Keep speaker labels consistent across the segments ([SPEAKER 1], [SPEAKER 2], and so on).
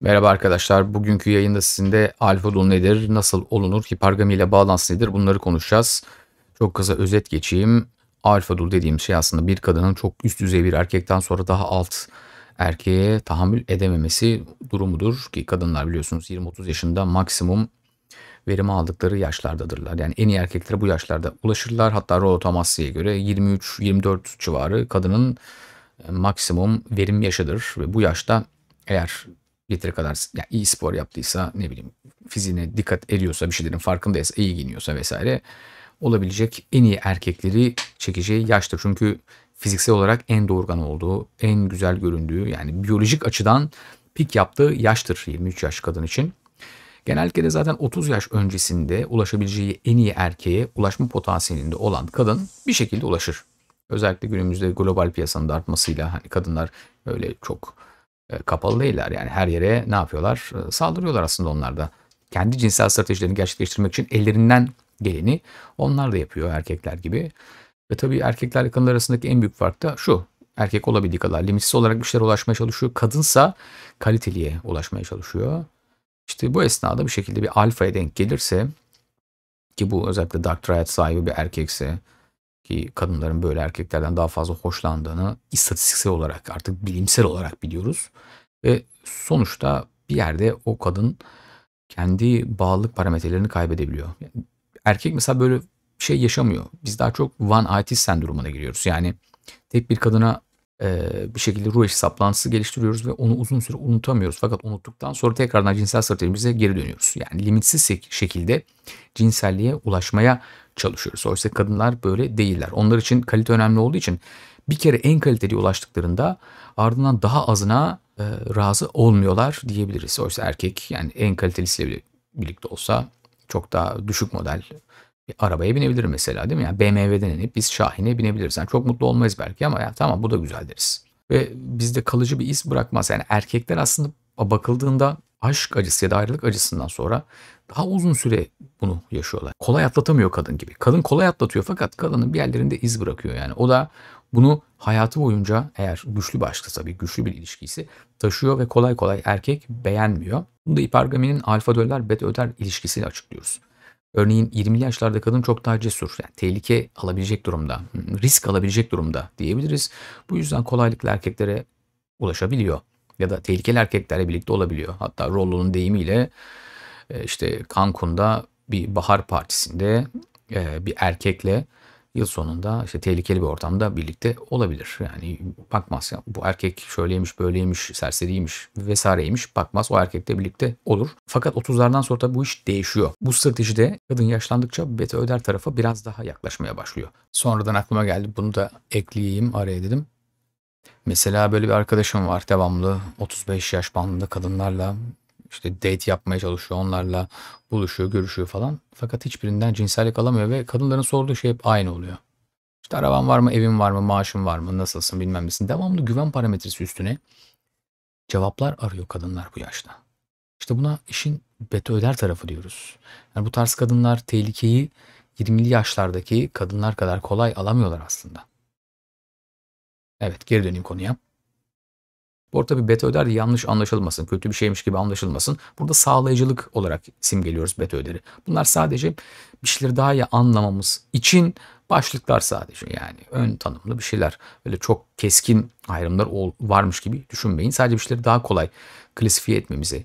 [SPEAKER 1] Merhaba arkadaşlar. Bugünkü yayında sizinle alfa dolu nedir, nasıl olunur, hipergami ile bağlantısı nedir bunları konuşacağız. Çok kısa özet geçeyim. Alfa dolu dediğim şey aslında bir kadının çok üst düzey bir erkekten sonra daha alt erkeğe tahammül edememesi durumudur ki kadınlar biliyorsunuz 20-30 yaşında maksimum verimi aldıkları yaşlardadırlar. Yani en iyi erkeklere bu yaşlarda ulaşırlar. Hatta Rollo Tomassi'ye göre 23-24 civarı kadının e, maksimum verim yaşıdır ve bu yaşta eğer yeteri kadar yani iyi spor yaptıysa ne bileyim fiziğine dikkat ediyorsa bir şeylerin farkındaysa iyi giyiniyorsa vesaire olabilecek en iyi erkekleri çekeceği yaştır. Çünkü fiziksel olarak en doğurgan olduğu, en güzel göründüğü yani biyolojik açıdan pik yaptığı yaştır 23 yaş kadın için. Genellikle de zaten 30 yaş öncesinde ulaşabileceği en iyi erkeğe ulaşma potansiyelinde olan kadın bir şekilde ulaşır. Özellikle günümüzde global piyasanın da artmasıyla hani kadınlar öyle çok e, kapalı değiller. Yani her yere ne yapıyorlar? E, saldırıyorlar aslında onlar da. Kendi cinsel stratejilerini gerçekleştirmek için ellerinden geleni onlar da yapıyor erkekler gibi. Ve tabii erkeklerle kadınlar arasındaki en büyük fark da şu. Erkek olabildiği kadar limitsiz olarak bir şeylere ulaşmaya çalışıyor. Kadınsa kaliteliye ulaşmaya çalışıyor. İşte bu esnada bir şekilde bir alfaya denk gelirse ki bu özellikle Dark Triad sahibi bir erkekse ki kadınların böyle erkeklerden daha fazla hoşlandığını istatistiksel olarak artık bilimsel olarak biliyoruz. Ve sonuçta bir yerde o kadın kendi bağlılık parametrelerini kaybedebiliyor. Yani erkek mesela böyle şey yaşamıyor. Biz daha çok one artist sendromuna giriyoruz. Yani tek bir kadına e, bir şekilde ruh eşi saplantısı geliştiriyoruz ve onu uzun süre unutamıyoruz. Fakat unuttuktan sonra tekrardan cinsel stratejimize geri dönüyoruz. Yani limitsiz şekilde cinselliğe ulaşmaya çalışıyoruz. Oysa kadınlar böyle değiller. Onlar için kalite önemli olduğu için bir kere en kaliteli ulaştıklarında ardından daha azına e, razı olmuyorlar diyebiliriz. Oysa erkek yani en kalitelisiyle birlikte olsa çok daha düşük model bir arabaya binebilir mesela değil mi? Yani BMW'den inip biz Şahin'e binebiliriz. Yani çok mutlu olmayız belki ama ya tamam bu da güzel deriz. Ve bizde kalıcı bir iz bırakmaz. Yani erkekler aslında bakıldığında aşk acısı ya da ayrılık acısından sonra daha uzun süre bunu yaşıyorlar. Kolay atlatamıyor kadın gibi. Kadın kolay atlatıyor fakat kadının bir yerlerinde iz bırakıyor yani. O da bunu hayatı boyunca eğer güçlü bir aşksa tabii güçlü bir ilişkisi taşıyor ve kolay kolay erkek beğenmiyor. Bunu da ipargaminin alfa döller beta öder ilişkisiyle açıklıyoruz. Örneğin 20'li yaşlarda kadın çok daha cesur, yani tehlike alabilecek durumda, risk alabilecek durumda diyebiliriz. Bu yüzden kolaylıkla erkeklere ulaşabiliyor ya da tehlikeli erkeklerle birlikte olabiliyor. Hatta Rollo'nun deyimiyle e, işte Cancun'da bir bahar partisinde e, bir erkekle yıl sonunda işte tehlikeli bir ortamda birlikte olabilir. Yani bakmaz ya bu erkek şöyleymiş böyleymiş serseriymiş vesaireymiş bakmaz o erkekle birlikte olur. Fakat 30'lardan sonra tabii bu iş değişiyor. Bu stratejide kadın yaşlandıkça beta öder tarafa biraz daha yaklaşmaya başlıyor. Sonradan aklıma geldi bunu da ekleyeyim araya dedim. Mesela böyle bir arkadaşım var devamlı 35 yaş bandında kadınlarla işte date yapmaya çalışıyor. Onlarla buluşuyor, görüşüyor falan. Fakat hiçbirinden cinsellik alamıyor ve kadınların sorduğu şey hep aynı oluyor. İşte araban var mı, evin var mı, maaşın var mı, nasılsın bilmem nesin. Devamlı güven parametresi üstüne cevaplar arıyor kadınlar bu yaşta. İşte buna işin beta öder tarafı diyoruz. Yani bu tarz kadınlar tehlikeyi 20'li yaşlardaki kadınlar kadar kolay alamıyorlar aslında. Evet geri döneyim konuya. Bu arada tabii beta öder de yanlış anlaşılmasın, kötü bir şeymiş gibi anlaşılmasın. Burada sağlayıcılık olarak simgeliyoruz beta öderi. Bunlar sadece bir şeyleri daha iyi anlamamız için başlıklar sadece yani ön tanımlı bir şeyler. Öyle çok keskin ayrımlar varmış gibi düşünmeyin. Sadece bir şeyleri daha kolay klasifiye etmemize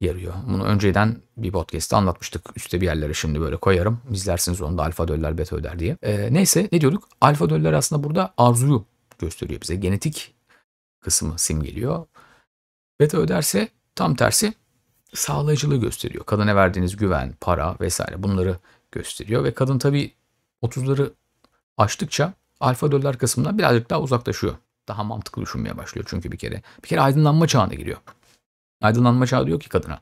[SPEAKER 1] yarıyor. Bunu önceden bir podcast'te anlatmıştık. Üste bir yerlere şimdi böyle koyarım. İzlersiniz onu da alfa döller beta öder diye. Ee, neyse ne diyorduk? Alfa döller aslında burada arzuyu gösteriyor bize. Genetik kısmı simgeliyor. Beta öderse tam tersi sağlayıcılığı gösteriyor. Kadına verdiğiniz güven, para vesaire bunları gösteriyor. Ve kadın tabii 30'ları açtıkça alfa döller kısmından birazcık daha uzaklaşıyor. Daha mantıklı düşünmeye başlıyor çünkü bir kere. Bir kere aydınlanma çağına giriyor. Aydınlanma çağı diyor ki kadına.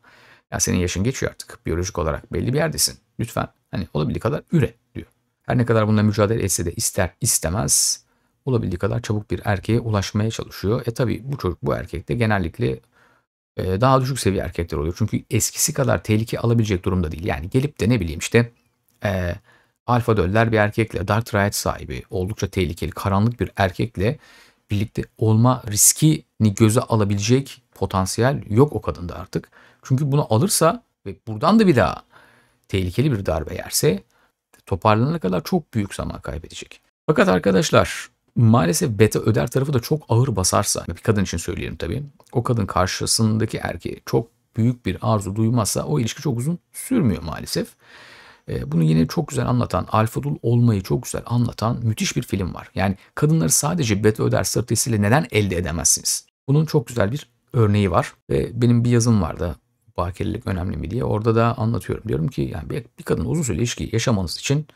[SPEAKER 1] Ya senin yaşın geçiyor artık. Biyolojik olarak belli bir yerdesin. Lütfen hani olabildiği kadar üre diyor. Her ne kadar bununla mücadele etse de ister istemez olabildiği kadar çabuk bir erkeğe ulaşmaya çalışıyor. E tabi bu çocuk bu erkek de genellikle e, daha düşük seviye erkekler oluyor. Çünkü eskisi kadar tehlike alabilecek durumda değil. Yani gelip de ne bileyim işte e, alfa döller bir erkekle Dark Triad sahibi oldukça tehlikeli karanlık bir erkekle birlikte olma riskini göze alabilecek potansiyel yok o kadında artık. Çünkü bunu alırsa ve buradan da bir daha tehlikeli bir darbe yerse toparlanana kadar çok büyük zaman kaybedecek. Fakat arkadaşlar Maalesef beta öder tarafı da çok ağır basarsa, bir kadın için söyleyelim tabii, o kadın karşısındaki erkeği çok büyük bir arzu duymazsa o ilişki çok uzun sürmüyor maalesef. Ee, bunu yine çok güzel anlatan, alfa olmayı çok güzel anlatan müthiş bir film var. Yani kadınları sadece beta öder stratejisiyle neden elde edemezsiniz? Bunun çok güzel bir örneği var ve benim bir yazım vardı bakirlilik önemli mi diye. Orada da anlatıyorum. Diyorum ki yani bir, bir kadın uzun süre ilişki yaşamanız için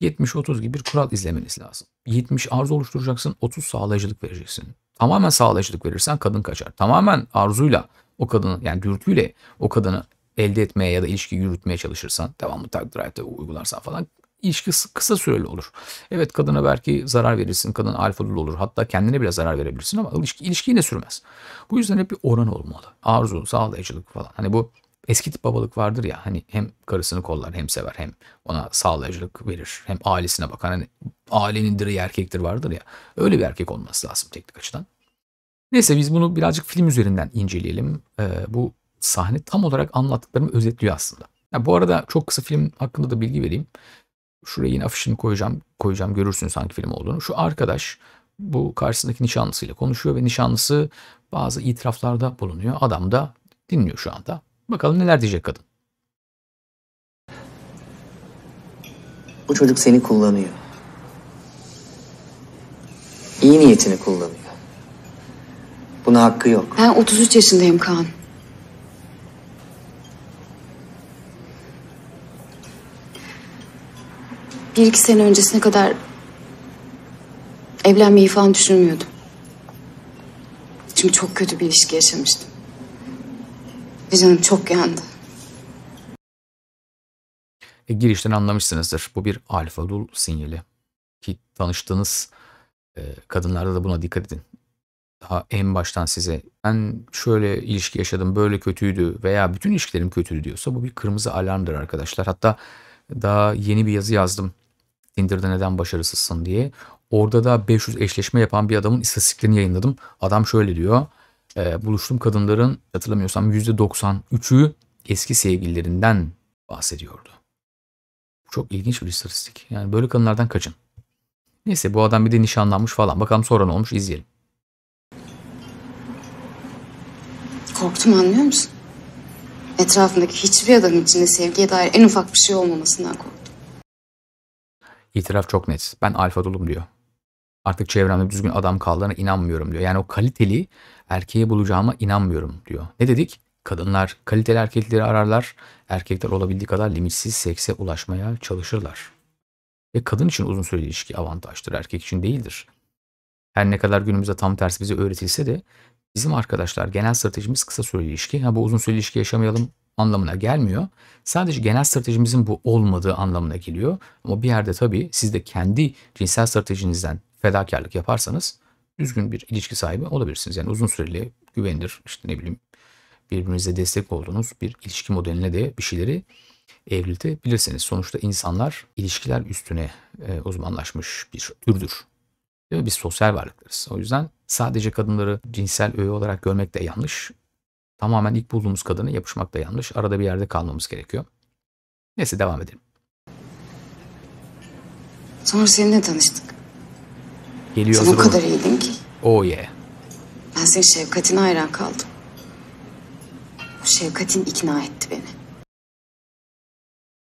[SPEAKER 1] 70-30 gibi bir kural izlemeniz lazım. 70 arzu oluşturacaksın, 30 sağlayıcılık vereceksin. Tamamen sağlayıcılık verirsen kadın kaçar. Tamamen arzuyla o kadını yani dürtüyle o kadını elde etmeye ya da ilişki yürütmeye çalışırsan, devamlı tag drive'da uygularsan falan ilişki kısa süreli olur. Evet kadına belki zarar verirsin, kadın alfa dul olur. Hatta kendine bile zarar verebilirsin ama ilişki, ilişki yine sürmez. Bu yüzden hep bir oran olmalı. Arzu, sağlayıcılık falan. Hani bu eski tip babalık vardır ya hani hem karısını kollar hem sever hem ona sağlayıcılık verir hem ailesine bakar. Hani ailenin direği erkektir vardır ya öyle bir erkek olması lazım teknik açıdan. Neyse biz bunu birazcık film üzerinden inceleyelim. Ee, bu sahne tam olarak anlattıklarımı özetliyor aslında. Ya bu arada çok kısa film hakkında da bilgi vereyim. Şuraya yine afişini koyacağım. Koyacağım görürsünüz hangi film olduğunu. Şu arkadaş bu karşısındaki nişanlısıyla konuşuyor ve nişanlısı bazı itiraflarda bulunuyor. Adam da dinliyor şu anda. Bakalım neler diyecek kadın. Bu çocuk seni kullanıyor.
[SPEAKER 2] İyi niyetini kullanıyor. Buna hakkı yok. Ben 33 yaşındayım Kaan. Bir iki sene öncesine kadar evlenmeyi falan düşünmüyordum. Çünkü çok kötü bir ilişki yaşamıştım. Canım çok yandı.
[SPEAKER 1] E, girişten anlamışsınızdır. Bu bir alfa dul sinyali. Ki tanıştığınız e, kadınlarda da buna dikkat edin. Daha en baştan size ben şöyle ilişki yaşadım böyle kötüydü veya bütün ilişkilerim kötüydü diyorsa bu bir kırmızı alarmdır arkadaşlar. Hatta daha yeni bir yazı yazdım. Tinder'da neden başarısızsın diye. Orada da 500 eşleşme yapan bir adamın istatistiklerini yayınladım. Adam şöyle diyor e, buluştuğum kadınların hatırlamıyorsam %93'ü eski sevgililerinden bahsediyordu. Çok ilginç bir istatistik. Yani böyle kadınlardan kaçın. Neyse bu adam bir de nişanlanmış falan. Bakalım sonra ne olmuş izleyelim.
[SPEAKER 2] Korktum anlıyor musun? Etrafındaki hiçbir adam içinde sevgiye dair en ufak bir şey olmamasından korktum.
[SPEAKER 1] İtiraf çok net. Ben alfa dolum diyor. Artık çevremde düzgün adam kaldığına inanmıyorum diyor. Yani o kaliteli erkeği bulacağıma inanmıyorum diyor. Ne dedik? Kadınlar kaliteli erkekleri ararlar. Erkekler olabildiği kadar limitsiz sekse ulaşmaya çalışırlar. Ve kadın için uzun süreli ilişki avantajdır. Erkek için değildir. Her ne kadar günümüzde tam tersi bize öğretilse de bizim arkadaşlar genel stratejimiz kısa süreli ilişki. Ha bu uzun süreli ilişki yaşamayalım anlamına gelmiyor. Sadece genel stratejimizin bu olmadığı anlamına geliyor. Ama bir yerde tabii siz de kendi cinsel stratejinizden fedakarlık yaparsanız düzgün bir ilişki sahibi olabilirsiniz. Yani uzun süreli güvenilir işte ne bileyim birbirinize destek olduğunuz bir ilişki modeline de bir şeyleri evriltebilirsiniz. Sonuçta insanlar ilişkiler üstüne e, uzmanlaşmış bir türdür. Değil mi? Biz sosyal varlıklarız. O yüzden sadece kadınları cinsel öğe olarak görmek de yanlış. Tamamen ilk bulduğumuz kadını yapışmak da yanlış. Arada bir yerde kalmamız gerekiyor. Neyse devam edelim.
[SPEAKER 2] Sonra seninle tanıştık.
[SPEAKER 1] Geliyor Sen o kadar olun. iyiydin ki. Oh yeah.
[SPEAKER 2] Ben senin şefkatine hayran kaldım. Bu şefkatin ikna etti beni.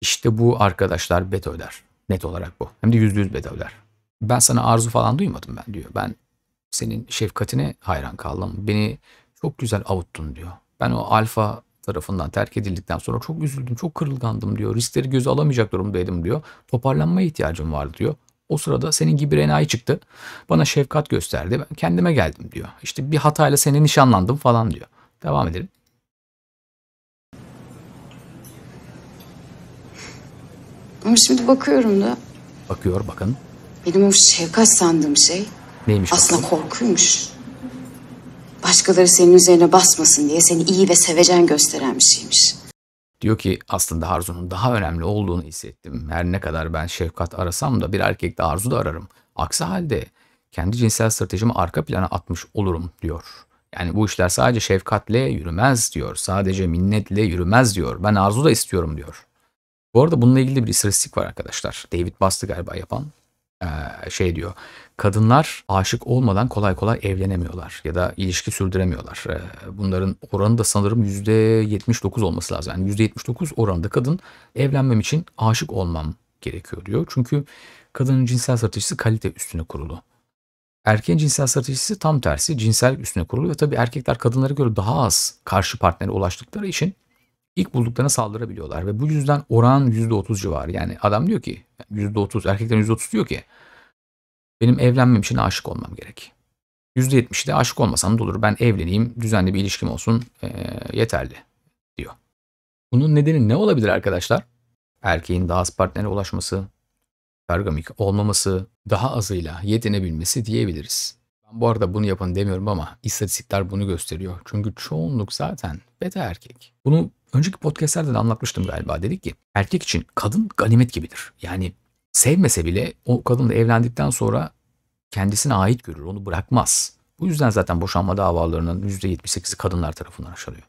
[SPEAKER 1] İşte bu arkadaşlar bet öder. Net olarak bu. Hem de yüzde yüz bet öder. Ben sana arzu falan duymadım ben diyor. Ben senin şefkatine hayran kaldım. Beni çok güzel avuttun diyor. Ben o alfa tarafından terk edildikten sonra çok üzüldüm, çok kırılgandım diyor. Riskleri göze alamayacak durumdaydım diyor. Toparlanmaya ihtiyacım var diyor. O sırada senin gibi bir enayi çıktı. Bana şefkat gösterdi. Ben kendime geldim diyor. İşte bir hatayla seni nişanlandım falan diyor. Devam edelim.
[SPEAKER 2] Ama şimdi bakıyorum da.
[SPEAKER 1] Bakıyor bakın.
[SPEAKER 2] Benim o şefkat sandığım şey
[SPEAKER 1] Neymiş aslında bakın?
[SPEAKER 2] korkuymuş. Başkaları senin üzerine basmasın diye seni iyi ve sevecen gösteren bir şeymiş.
[SPEAKER 1] Diyor ki aslında arzunun daha önemli olduğunu hissettim. Her ne kadar ben şefkat arasam da bir erkekte arzu da ararım. Aksi halde kendi cinsel stratejimi arka plana atmış olurum diyor. Yani bu işler sadece şefkatle yürümez diyor. Sadece minnetle yürümez diyor. Ben arzu da istiyorum diyor. Bu arada bununla ilgili bir istatistik var arkadaşlar. David Bastı galiba yapan. E, şey diyor. Kadınlar aşık olmadan kolay kolay evlenemiyorlar ya da ilişki sürdüremiyorlar. E, bunların oranı da sanırım %79 olması lazım. Yani %79 oranda kadın evlenmem için aşık olmam gerekiyor diyor. Çünkü kadının cinsel stratejisi kalite üstüne kurulu. Erkeğin cinsel stratejisi tam tersi cinsel üstüne kurulu ve tabii erkekler kadınlara göre daha az karşı partnere ulaştıkları için ilk bulduklarına saldırabiliyorlar ve bu yüzden oran %30 civarı. Yani adam diyor ki %30 erkeklerin %30 diyor ki benim evlenmem için aşık olmam gerek. %70'i de aşık olmasam da olur ben evleneyim düzenli bir ilişkim olsun e, yeterli diyor. Bunun nedeni ne olabilir arkadaşlar? Erkeğin daha az partnere ulaşması, pergamik olmaması, daha azıyla yetinebilmesi diyebiliriz. Ben bu arada bunu yapın demiyorum ama istatistikler bunu gösteriyor. Çünkü çoğunluk zaten beta erkek. Bunu Önceki podcastlerde de anlatmıştım galiba. Dedik ki erkek için kadın ganimet gibidir. Yani sevmese bile o kadınla evlendikten sonra kendisine ait görür. Onu bırakmaz. Bu yüzden zaten boşanma davalarının %78'i kadınlar tarafından aşılıyor.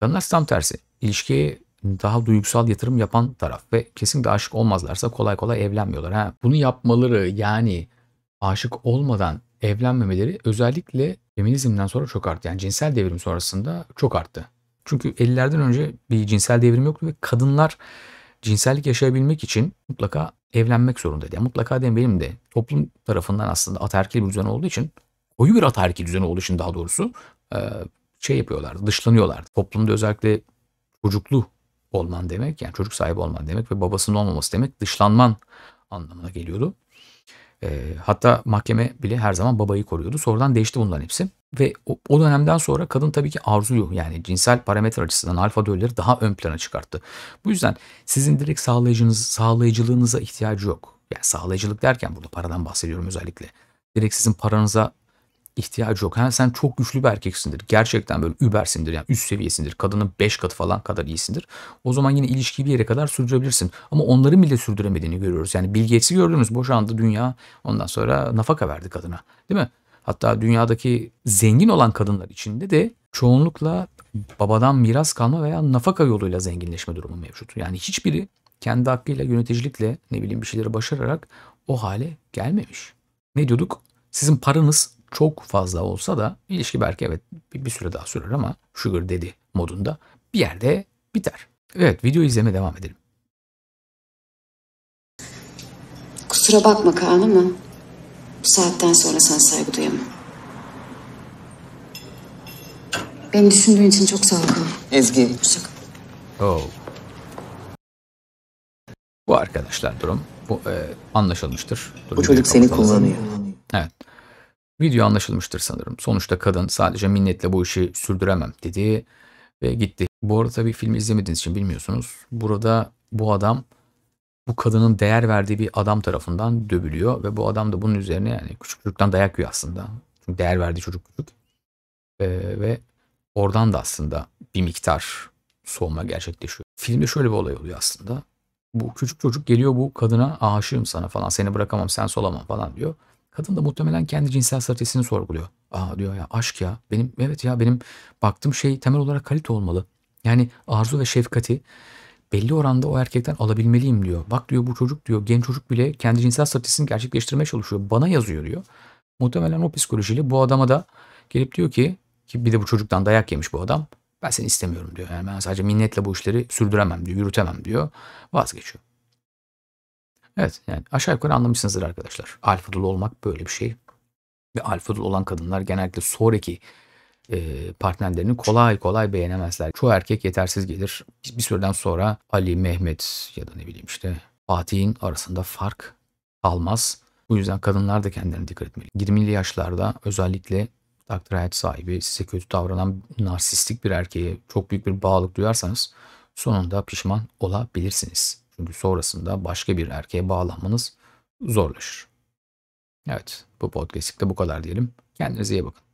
[SPEAKER 1] Kadınlar tam tersi. İlişkiye daha duygusal yatırım yapan taraf ve kesinlikle aşık olmazlarsa kolay kolay evlenmiyorlar. Ha, bunu yapmaları yani aşık olmadan evlenmemeleri özellikle feminizmden sonra çok arttı. Yani cinsel devrim sonrasında çok arttı. Çünkü 50'lerden önce bir cinsel devrim yoktu ve kadınlar cinsellik yaşayabilmek için mutlaka evlenmek zorundaydı. Yani mutlaka benim de toplum tarafından aslında ataerkil bir düzen olduğu için koyu bir ataerkil düzen olduğu için daha doğrusu e, şey yapıyorlardı, dışlanıyorlardı. Toplumda özellikle çocuklu olman demek yani çocuk sahibi olman demek ve babasının olmaması demek dışlanman anlamına geliyordu. E, hatta mahkeme bile her zaman babayı koruyordu. Sonradan değişti bunların hepsi. Ve o, o dönemden sonra kadın tabii ki arzuyu yani cinsel parametre açısından alfa dölleri daha ön plana çıkarttı. Bu yüzden sizin direkt sağlayıcınız, sağlayıcılığınıza ihtiyacı yok. Yani sağlayıcılık derken burada paradan bahsediyorum özellikle. Direkt sizin paranıza ihtiyacı yok. Ha, sen çok güçlü bir erkeksindir. Gerçekten böyle übersindir yani üst seviyesindir. Kadının 5 katı falan kadar iyisindir. O zaman yine ilişkiyi bir yere kadar sürdürebilirsin. Ama onların bile sürdüremediğini görüyoruz. Yani bilgeci gördünüz boşandı dünya. Ondan sonra nafaka verdi kadına. Değil mi? Hatta dünyadaki zengin olan kadınlar içinde de çoğunlukla babadan miras kalma veya nafaka yoluyla zenginleşme durumu mevcut. Yani hiçbiri kendi hakkıyla yöneticilikle ne bileyim bir şeyleri başararak o hale gelmemiş. Ne diyorduk? Sizin paranız çok fazla olsa da ilişki belki evet bir süre daha sürer ama sugar dedi modunda bir yerde biter. Evet video izleme devam edelim.
[SPEAKER 2] Kusura bakma Kaan ama bu saatten sonra sana saygı duyamam. Beni düşündüğün için çok sağ ol Kaan. Ezgi.
[SPEAKER 1] Oh. Bu arkadaşlar durum bu e, anlaşılmıştır. Durum bu çocuk seni kullanıyor. Evet. Video anlaşılmıştır sanırım. Sonuçta kadın sadece minnetle bu işi sürdüremem dedi ve gitti. Bu arada tabii filmi izlemediğiniz için bilmiyorsunuz. Burada bu adam bu kadının değer verdiği bir adam tarafından dövülüyor ve bu adam da bunun üzerine yani küçük çocuktan dayak yiyor aslında. Çünkü değer verdiği çocuk küçük. Ee, ve oradan da aslında bir miktar soğuma gerçekleşiyor. Filmde şöyle bir olay oluyor aslında. Bu küçük çocuk geliyor bu kadına aşığım sana falan seni bırakamam sen solamam falan diyor. Kadın da muhtemelen kendi cinsel statüsünü sorguluyor. Aa diyor ya aşk ya. Benim evet ya benim baktığım şey temel olarak kalite olmalı. Yani arzu ve şefkati belli oranda o erkekten alabilmeliyim diyor. Bak diyor bu çocuk diyor genç çocuk bile kendi cinsel statüsünü gerçekleştirmeye çalışıyor. Bana yazıyor diyor. Muhtemelen o psikolojiyle bu adama da gelip diyor ki ki bir de bu çocuktan dayak yemiş bu adam. Ben seni istemiyorum diyor. Yani ben sadece minnetle bu işleri sürdüremem diyor, yürütemem diyor. Vazgeçiyor. Evet yani aşağı yukarı anlamışsınızdır arkadaşlar. alfa dolu olmak böyle bir şey. Ve dolu olan kadınlar genellikle sonraki e, partnerlerini kolay kolay beğenemezler. Çoğu erkek yetersiz gelir. Bir, bir süreden sonra Ali, Mehmet ya da ne bileyim işte Fatih'in arasında fark almaz. Bu yüzden kadınlar da kendilerine dikkat etmeli. 20'li yaşlarda özellikle takdir hayat sahibi size kötü davranan narsistik bir erkeğe çok büyük bir bağlılık duyarsanız sonunda pişman olabilirsiniz sonrasında başka bir erkeğe bağlanmanız zorlaşır. Evet bu podcast'likte bu kadar diyelim. Kendinize iyi bakın.